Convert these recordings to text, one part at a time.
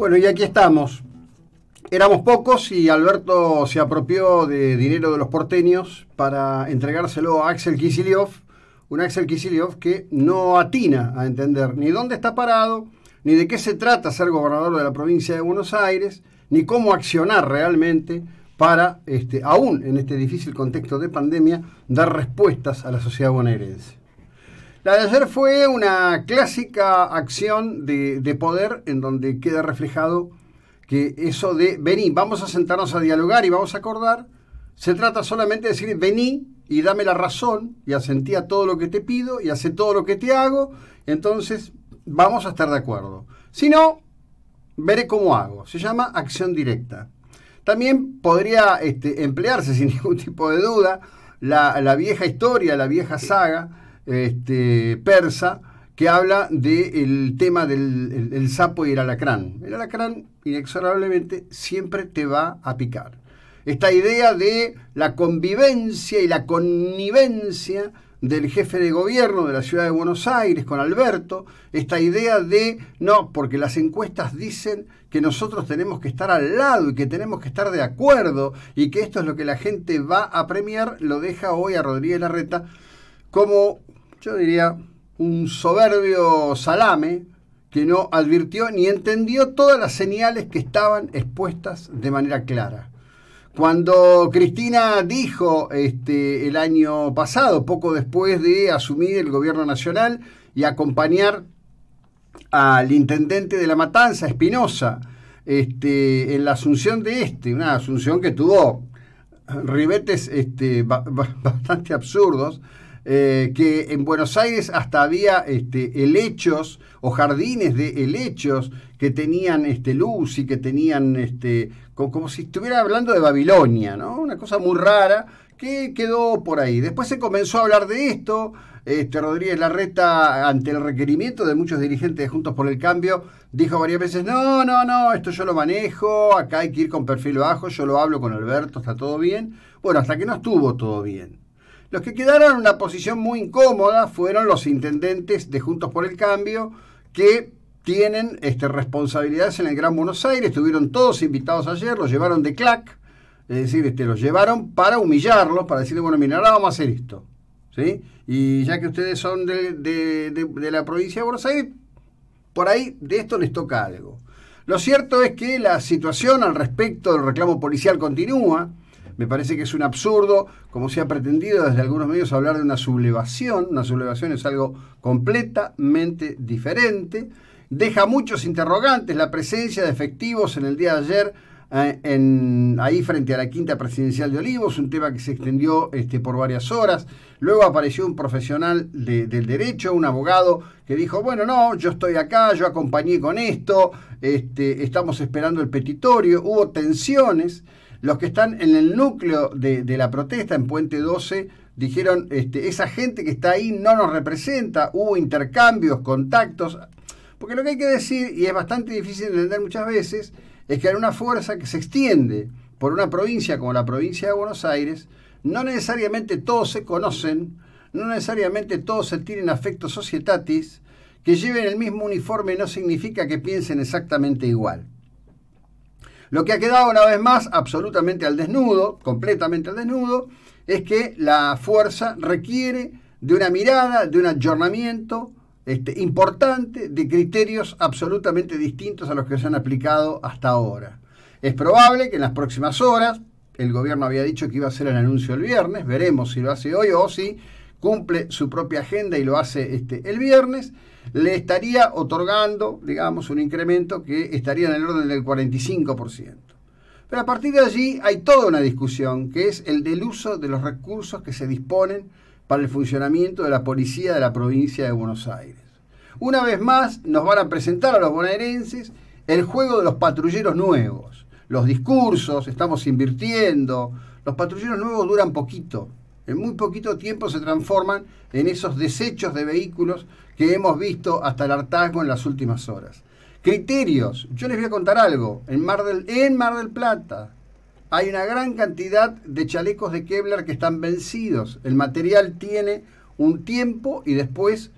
Bueno, y aquí estamos. Éramos pocos y Alberto se apropió de dinero de los porteños para entregárselo a Axel Kisiliov, un Axel Kisiliov que no atina a entender ni dónde está parado, ni de qué se trata ser gobernador de la provincia de Buenos Aires, ni cómo accionar realmente para, este, aún en este difícil contexto de pandemia, dar respuestas a la sociedad bonaerense. La de ayer fue una clásica acción de, poder en donde queda reflejado que eso de vení, vamos a sentarnos a dialogar y vamos a acordar, se trata solamente de decir vení y dame la razón y asentí a todo lo que te pido y hace todo lo que te hago, entonces vamos a estar de acuerdo. Si no, veré cómo hago. Se llama acción directa. También podría este, emplearse sin ningún tipo de duda la, la vieja historia, la vieja saga este, persa que habla del tema del sapo y el alacrán. El alacrán inexorablemente siempre te va a picar. Esta idea de la convivencia y la connivencia del jefe de gobierno de la ciudad de Buenos Aires con Alberto, esta idea de, no, porque las encuestas dicen que nosotros tenemos que estar al lado y que tenemos que estar de acuerdo y que esto es lo que la gente va a premiar, lo deja hoy a Rodríguez Larreta como yo diría, un soberbio salame que no advirtió ni entendió todas las señales que estaban expuestas de manera clara. Cuando Cristina dijo este, el año pasado, poco después de asumir el gobierno nacional y acompañar al intendente de la Matanza, Espinosa, este, en la asunción de este, una asunción que tuvo ribetes este, bastante absurdos, eh, que en Buenos Aires hasta había este, helechos o jardines de helechos que tenían este, luz y que tenían, este, como, si estuviera hablando de Babilonia, ¿no? Una cosa muy rara que quedó por ahí. Después se comenzó a hablar de esto, este, Rodríguez Larreta, ante el requerimiento de muchos dirigentes de Juntos por el Cambio, dijo varias veces, no, no, no, esto yo lo manejo, acá hay que ir con perfil bajo, yo lo hablo con Alberto, está todo bien. Bueno, hasta que no estuvo todo bien. Los que quedaron en una posición muy incómoda fueron los intendentes de Juntos por el Cambio, que tienen este, responsabilidades en el Gran Buenos Aires, estuvieron todos invitados ayer, los llevaron de CLAC, es decir, este, los llevaron para humillarlos, para decirle, bueno, mira, ahora vamos a hacer esto. ¿sí? Y ya que ustedes son de la provincia de Buenos Aires, por ahí de esto les toca algo. Lo cierto es que la situación al respecto del reclamo policial continúa. Me parece que es un absurdo, como se ha pretendido desde algunos medios hablar de una sublevación. Una sublevación es algo completamente diferente. Deja muchos interrogantes la presencia de efectivos en el día de ayer eh, ahí frente a la quinta presidencial de Olivos, un tema que se extendió este, por varias horas. Luego apareció un profesional del derecho, un abogado, que dijo, bueno, no, yo estoy acá, yo acompañé con esto, este, estamos esperando el petitorio, hubo tensiones. Los que están en el núcleo de, la protesta en Puente 12 dijeron, este, esa gente que está ahí no nos representa, hubo intercambios, contactos, porque lo que hay que decir, y es bastante difícil de entender muchas veces, es que hay una fuerza que se extiende por una provincia como la provincia de Buenos Aires, no necesariamente todos se conocen, no necesariamente todos se tienen afectos societatis, que lleven el mismo uniforme no significa que piensen exactamente igual. Lo que ha quedado una vez más absolutamente al desnudo, completamente al desnudo, es que la fuerza requiere de una mirada, de un ayornamiento este, importante, de criterios absolutamente distintos a los que se han aplicado hasta ahora. Es probable que en las próximas horas, el gobierno había dicho que iba a hacer el anuncio el viernes, veremos si lo hace hoy o si cumple su propia agenda y lo hace este, el viernes, le estaría otorgando, digamos, un incremento que estaría en el orden del 45%. Pero a partir de allí hay toda una discusión, que es el del uso de los recursos que se disponen para el funcionamiento de la policía de la provincia de Buenos Aires. Una vez más nos van a presentar a los bonaerenses el juego de los patrulleros nuevos. Los discursos, estamos invirtiendo. Los patrulleros nuevos duran poquito, en muy poquito tiempo se transforman en esos desechos de vehículos que hemos visto hasta el hartazgo en las últimas horas. Criterios. Yo les voy a contar algo. En Mar del, Plata hay una gran cantidad de chalecos de Kevlar que están vencidos. El material tiene un tiempo y después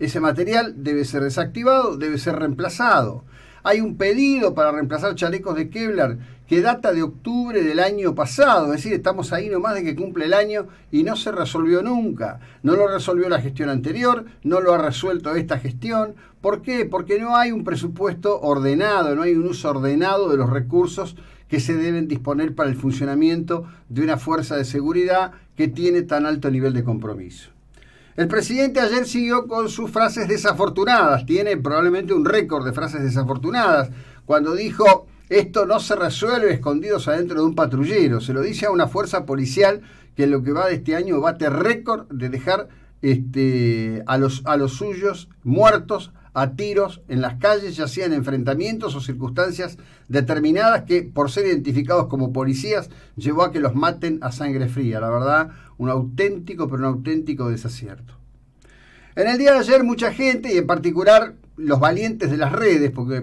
ese material debe ser desactivado, debe ser reemplazado hay un pedido para reemplazar chalecos de Kevlar que data de octubre del año pasado, es decir, estamos ahí nomás de que cumple el año y no se resolvió nunca. No lo resolvió la gestión anterior, no lo ha resuelto esta gestión. ¿Por qué? Porque no hay un presupuesto ordenado, no hay un uso ordenado de los recursos que se deben disponer para el funcionamiento de una fuerza de seguridad que tiene tan alto nivel de compromiso. El presidente ayer siguió con sus frases desafortunadas, tiene probablemente un récord de frases desafortunadas, cuando dijo, esto no se resuelve escondidos adentro de un patrullero, se lo dice a una fuerza policial que en lo que va de este año bate récord de dejar este, a, los, a los suyos muertos a tiros en las calles, y hacían enfrentamientos o circunstancias determinadas que, por ser identificados como policías, llevó a que los maten a sangre fría. La verdad, un auténtico, pero un auténtico desacierto. En el día de ayer, mucha gente, y en particular los valientes de las redes, porque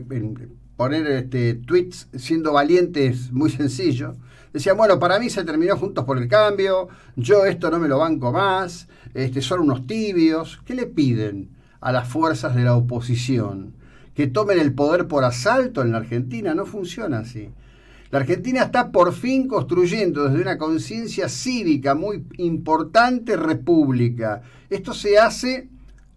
poner este, tweets siendo valientes es muy sencillo, decían, bueno, para mí se terminó Juntos por el Cambio, yo esto no me lo banco más, este, son unos tibios, ¿qué le piden? a las fuerzas de la oposición, que tomen el poder por asalto en la Argentina, no funciona así. La Argentina está por fin construyendo desde una conciencia cívica muy importante república. Esto se hace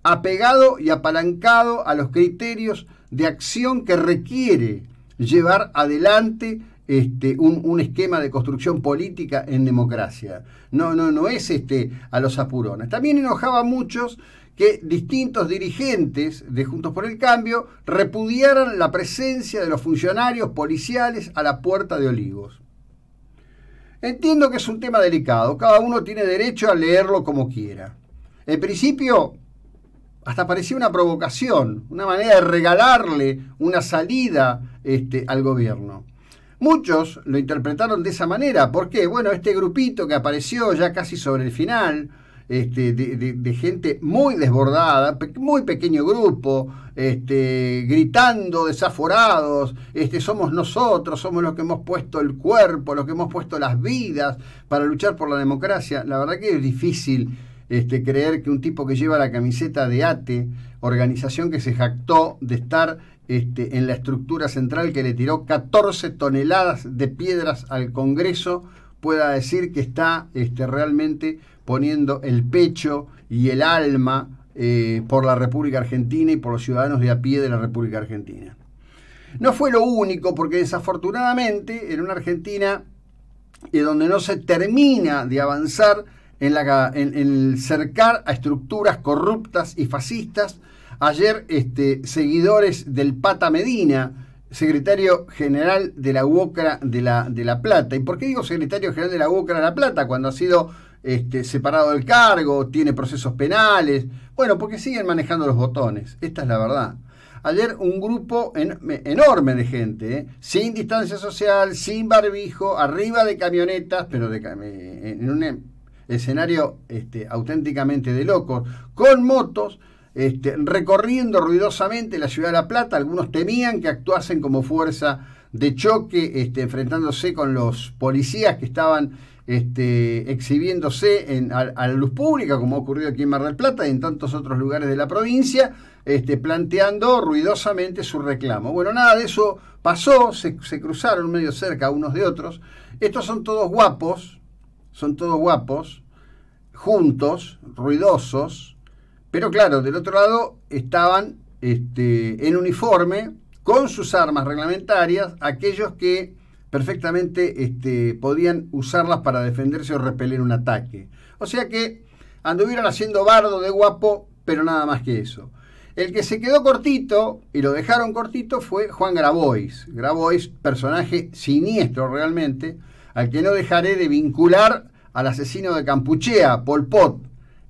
apegado y apalancado a los criterios de acción que requiere llevar adelante este, un, esquema de construcción política en democracia. No, no, no es este, a los apurones. También enojaba a muchos que distintos dirigentes de Juntos por el Cambio repudiaran la presencia de los funcionarios policiales a la puerta de Olivos. Entiendo que es un tema delicado, cada uno tiene derecho a leerlo como quiera. En principio, hasta parecía una provocación, una manera de regalarle una salida este, al gobierno. Muchos lo interpretaron de esa manera, porque, bueno, este grupito que apareció ya casi sobre el final, este, de, gente muy desbordada, muy pequeño grupo, este, gritando, desaforados, este, somos nosotros, somos los que hemos puesto el cuerpo, los que hemos puesto las vidas para luchar por la democracia. La verdad que es difícil este, creer que un tipo que lleva la camiseta de ATE, organización que se jactó de estar este, en la estructura central que le tiró 14 toneladas de piedras al Congreso, pueda decir que está este, realmente poniendo el pecho y el alma eh, por la República Argentina y por los ciudadanos de a pie de la República Argentina. No fue lo único, porque desafortunadamente en una Argentina eh, donde no se termina de avanzar en, la, cercar a estructuras corruptas y fascistas, ayer este, seguidores del Pata Medina, secretario general de la UOCRA de la, de la Plata. ¿Y por qué digo secretario general de la UOCRA de la Plata cuando ha sido este, separado del cargo, tiene procesos penales. Bueno, porque siguen manejando los botones, esta es la verdad. Ayer un grupo enorme de gente, ¿eh? sin distancia social, sin barbijo, arriba de camionetas, pero de, en un em, escenario este, auténticamente de locos, con motos, este, recorriendo ruidosamente la ciudad de La Plata. Algunos temían que actuasen como fuerza de choque, este, enfrentándose con los policías que estaban este, exhibiéndose en, a, la luz pública, como ha ocurrido aquí en Mar del Plata y en tantos otros lugares de la provincia, este, planteando ruidosamente su reclamo. Bueno, nada de eso pasó, se, cruzaron medio cerca unos de otros. Estos son todos guapos, son todos guapos, juntos, ruidosos, pero claro, del otro lado estaban este, en uniforme, con sus armas reglamentarias, aquellos que perfectamente este, podían usarlas para defenderse o repeler un ataque. O sea que anduvieron haciendo bardo de guapo, pero nada más que eso. El que se quedó cortito y lo dejaron cortito fue Juan Grabois. Grabois, personaje siniestro realmente, al que no dejaré de vincular al asesino de Campuchea, Pol Pot,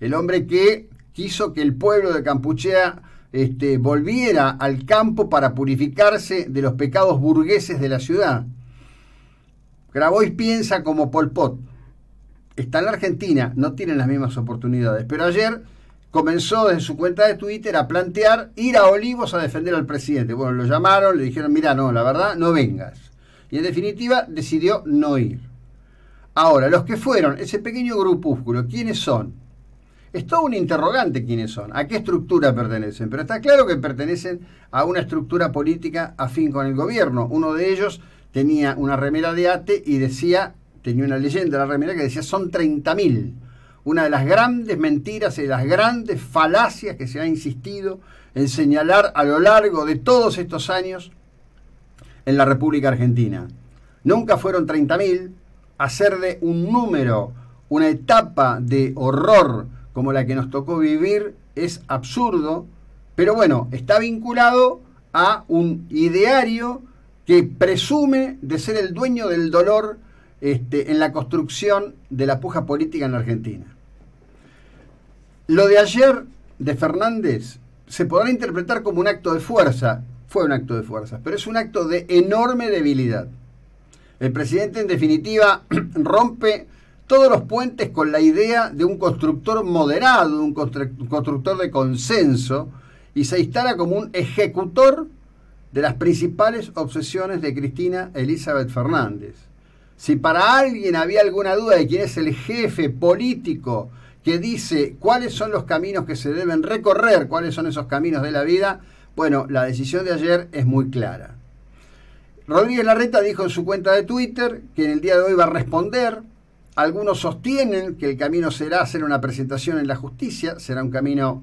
el hombre que quiso que el pueblo de Campuchea este, volviera al campo para purificarse de los pecados burgueses de la ciudad. Grabois piensa como Pol Pot. Está en la Argentina, no tienen las mismas oportunidades. Pero ayer comenzó desde su cuenta de Twitter a plantear ir a Olivos a defender al presidente. Bueno, lo llamaron, le dijeron, mira, no, la verdad, no vengas. Y en definitiva decidió no ir. Ahora, los que fueron, ese pequeño grupúsculo, ¿quiénes son? Es todo un interrogante quiénes son, a qué estructura pertenecen, pero está claro que pertenecen a una estructura política afín con el gobierno. Uno de ellos tenía una remera de ATE y decía, tenía una leyenda la remera que decía, son 30.000. Una de las grandes mentiras y las grandes falacias que se ha insistido en señalar a lo largo de todos estos años en la República Argentina. Nunca fueron 30.000. Hacer de un número, una etapa de horror como la que nos tocó vivir es absurdo, pero bueno, está vinculado a un ideario que presume de ser el dueño del dolor este, en la construcción de la puja política en la Argentina. Lo de ayer de Fernández se podrá interpretar como un acto de fuerza, fue un acto de fuerza, pero es un acto de enorme debilidad. El presidente en definitiva rompe todos los puentes con la idea de un constructor moderado, un constructor de consenso, y se instala como un ejecutor de las principales obsesiones de Cristina Elizabeth Fernández. Si para alguien había alguna duda de quién es el jefe político que dice cuáles son los caminos que se deben recorrer, cuáles son esos caminos de la vida, bueno, la decisión de ayer es muy clara. Rodríguez Larreta dijo en su cuenta de Twitter que en el día de hoy va a responder. Algunos sostienen que el camino será hacer una presentación en la justicia, será un camino,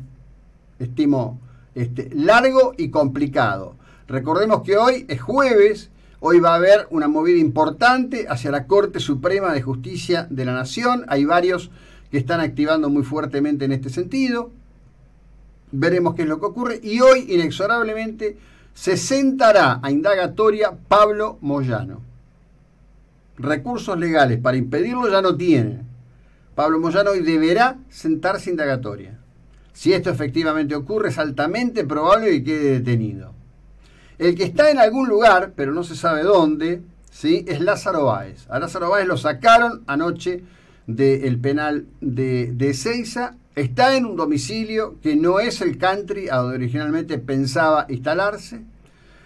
estimo, este, largo y complicado. Recordemos que hoy es jueves, hoy va a haber una movida importante hacia la Corte Suprema de Justicia de la Nación. Hay varios que están activando muy fuertemente en este sentido. Veremos qué es lo que ocurre. Y hoy, inexorablemente, se sentará a indagatoria Pablo Moyano. Recursos legales para impedirlo ya no tiene. Pablo Moyano hoy deberá sentarse a indagatoria. Si esto efectivamente ocurre, es altamente probable que quede detenido. El que está en algún lugar, pero no se sabe dónde, ¿sí? es Lázaro Báez. A Lázaro Báez lo sacaron anoche del penal de, de Está en un domicilio que no es el country a donde originalmente pensaba instalarse.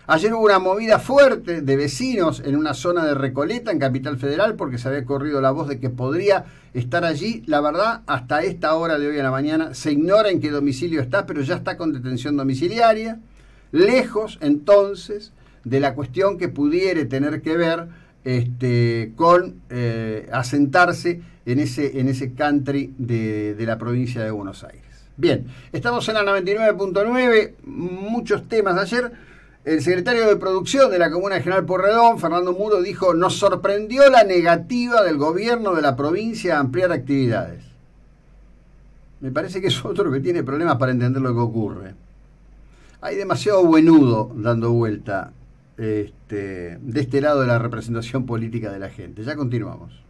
Ayer hubo una movida fuerte de vecinos en una zona de Recoleta, en Capital Federal, porque se había corrido la voz de que podría estar allí. La verdad, hasta esta hora de hoy a la mañana se ignora en qué domicilio está, pero ya está con detención domiciliaria lejos entonces de la cuestión que pudiere tener que ver este, con eh, asentarse en ese, en ese country de, de la provincia de Buenos Aires. Bien, estamos en la 99.9, muchos temas ayer. El secretario de producción de la Comuna de General Porredón, Fernando Muro, dijo, nos sorprendió la negativa del gobierno de la provincia a ampliar actividades. Me parece que es otro que tiene problemas para entender lo que ocurre. Hay demasiado buenudo dando vuelta este, de este lado de la representación política de la gente. Ya continuamos.